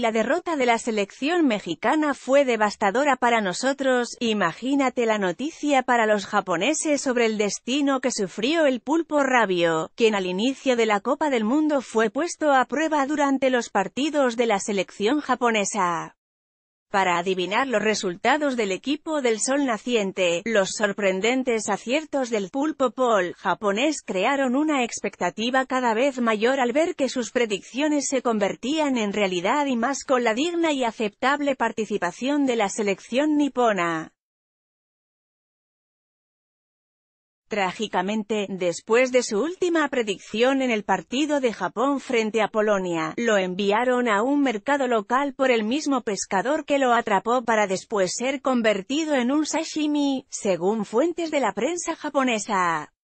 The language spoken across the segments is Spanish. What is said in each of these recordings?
la derrota de la selección mexicana fue devastadora para nosotros, imagínate la noticia para los japoneses sobre el destino que sufrió el pulpo Rabio, quien al inicio de la Copa del Mundo fue puesto a prueba durante los partidos de la selección japonesa para adivinar los resultados del equipo del sol naciente. Los sorprendentes aciertos del pulpo Paul japonés crearon una expectativa cada vez mayor al ver que sus predicciones se convertían en realidad y más con la digna y aceptable participación de la selección nipona. Trágicamente, después de su última predicción en el partido de Japón frente a Polonia, lo enviaron a un mercado local por el mismo pescador que lo atrapó para después ser convertido en un sashimi, según fuentes de la prensa japonesa.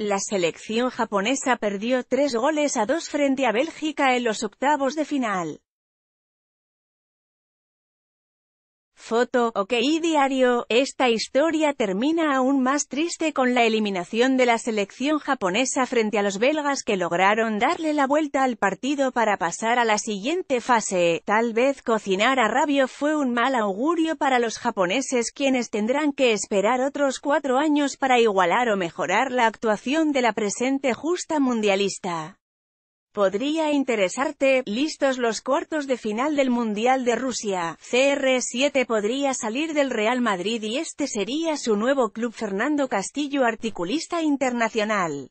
La selección japonesa perdió tres goles a dos frente a Bélgica en los octavos de final. Foto, ok diario, esta historia termina aún más triste con la eliminación de la selección japonesa frente a los belgas que lograron darle la vuelta al partido para pasar a la siguiente fase. Tal vez cocinar a Rabio fue un mal augurio para los japoneses quienes tendrán que esperar otros cuatro años para igualar o mejorar la actuación de la presente justa mundialista. Podría interesarte, listos los cuartos de final del Mundial de Rusia, CR7 podría salir del Real Madrid y este sería su nuevo club Fernando Castillo articulista internacional.